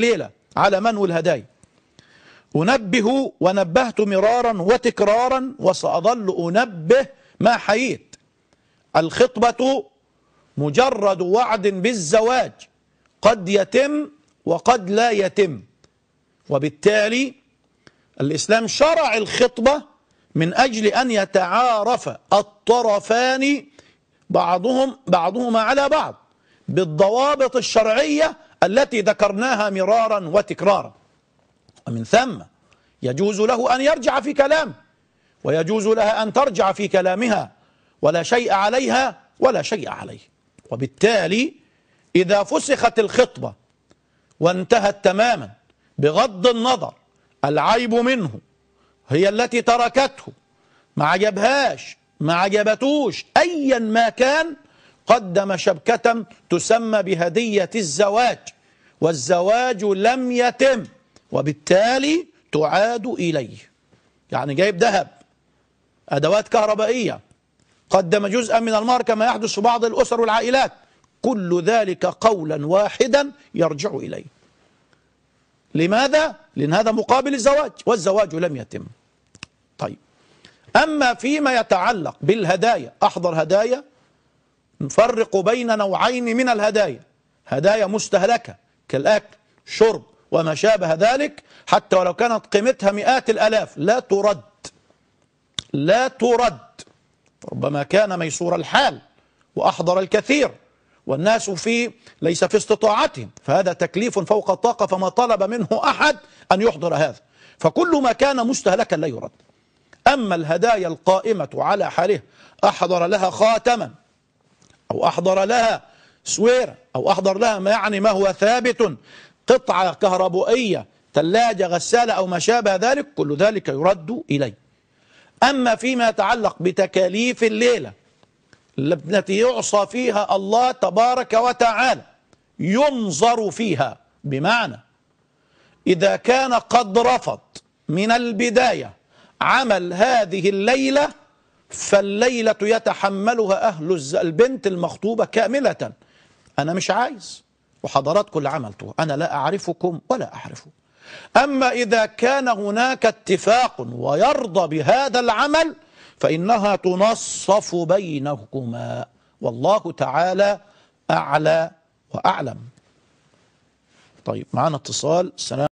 ليلة على من والهدايا أنبه ونبهت مرارا وتكرارا وسأظل أنبه ما حييت الخطبة مجرد وعد بالزواج قد يتم وقد لا يتم وبالتالي الإسلام شرع الخطبة من أجل أن يتعارف الطرفان بعضهم بعضهما على بعض بالضوابط الشرعية التي ذكرناها مرارا وتكرارا ومن ثم يجوز له أن يرجع في كلامه ويجوز لها أن ترجع في كلامها ولا شيء عليها ولا شيء عليه وبالتالي إذا فسخت الخطبة وانتهت تماما بغض النظر العيب منه هي التي تركته ما عجبهاش ما عجبتوش أيا ما كان قدم شبكة تسمى بهدية الزواج والزواج لم يتم وبالتالي تعاد إليه يعني جايب ذهب أدوات كهربائية قدم جزءا من المهر كما يحدث في بعض الأسر والعائلات كل ذلك قولا واحدا يرجع إليه لماذا؟ لأن هذا مقابل الزواج والزواج لم يتم طيب أما فيما يتعلق بالهدايا أحضر هدايا نفرق بين نوعين من الهدايا هدايا مستهلكة كالأكل شرب وما شابه ذلك حتى ولو كانت قيمتها مئات الألاف لا ترد لا ترد ربما كان ميسور الحال وأحضر الكثير والناس في ليس في استطاعتهم فهذا تكليف فوق الطاقة فما طلب منه أحد أن يحضر هذا فكل ما كان مستهلكا لا يرد أما الهدايا القائمة على حاله أحضر لها خاتما أو أحضر لها سويرة أو أحضر لها ما يعني ما هو ثابت قطعة كهربائية ثلاجة غسالة أو ما شابه ذلك كل ذلك يرد إلي أما فيما يتعلق بتكاليف الليلة التي يعصى فيها الله تبارك وتعالى ينظر فيها بمعنى إذا كان قد رفض من البداية عمل هذه الليلة فالليلة يتحملها أهل البنت المخطوبة كاملة أنا مش عايز وحضراتكم اللي عملتوه أنا لا أعرفكم ولا أعرفه أما إذا كان هناك اتفاق ويرضى بهذا العمل فإنها تنصف بينهما والله تعالى أعلى وأعلم طيب معنا اتصال السلام